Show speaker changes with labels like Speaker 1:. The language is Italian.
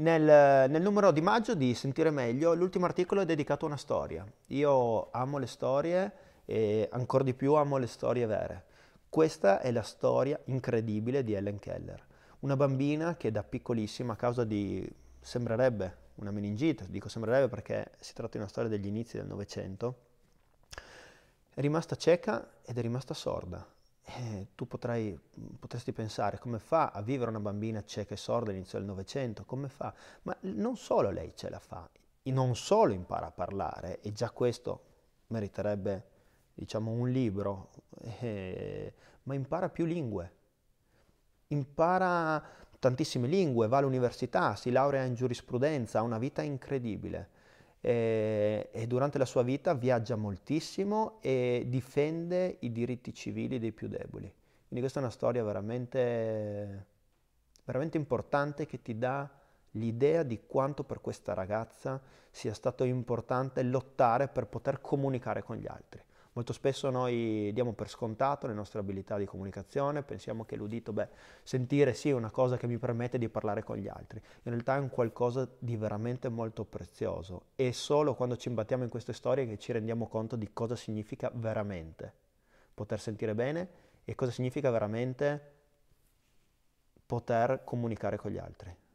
Speaker 1: Nel, nel, numero di maggio di Sentire Meglio, l'ultimo articolo è dedicato a una storia. Io amo le storie e ancora di più amo le storie vere. Questa è la storia incredibile di Ellen Keller, una bambina che da piccolissima, a causa di, sembrerebbe una meningite, dico sembrerebbe perché si tratta di una storia degli inizi del Novecento, è rimasta cieca ed è rimasta sorda eh, tu potrai, potresti pensare come fa a vivere una bambina cieca e sorda all'inizio del Novecento, come fa? Ma non solo lei ce la fa, non solo impara a parlare, e già questo meriterebbe diciamo, un libro, eh, ma impara più lingue, impara tantissime lingue, va all'università, si laurea in giurisprudenza, ha una vita incredibile eh, e durante la sua vita viaggia moltissimo e difende i diritti civili dei più deboli. Quindi questa è una storia veramente, veramente importante che ti dà l'idea di quanto per questa ragazza sia stato importante lottare per poter comunicare con gli altri. Molto spesso noi diamo per scontato le nostre abilità di comunicazione, pensiamo che l'udito, beh, sentire sì è una cosa che mi permette di parlare con gli altri, in realtà è un qualcosa di veramente molto prezioso e solo quando ci imbattiamo in queste storie che ci rendiamo conto di cosa significa veramente poter sentire bene e cosa significa veramente poter comunicare con gli altri.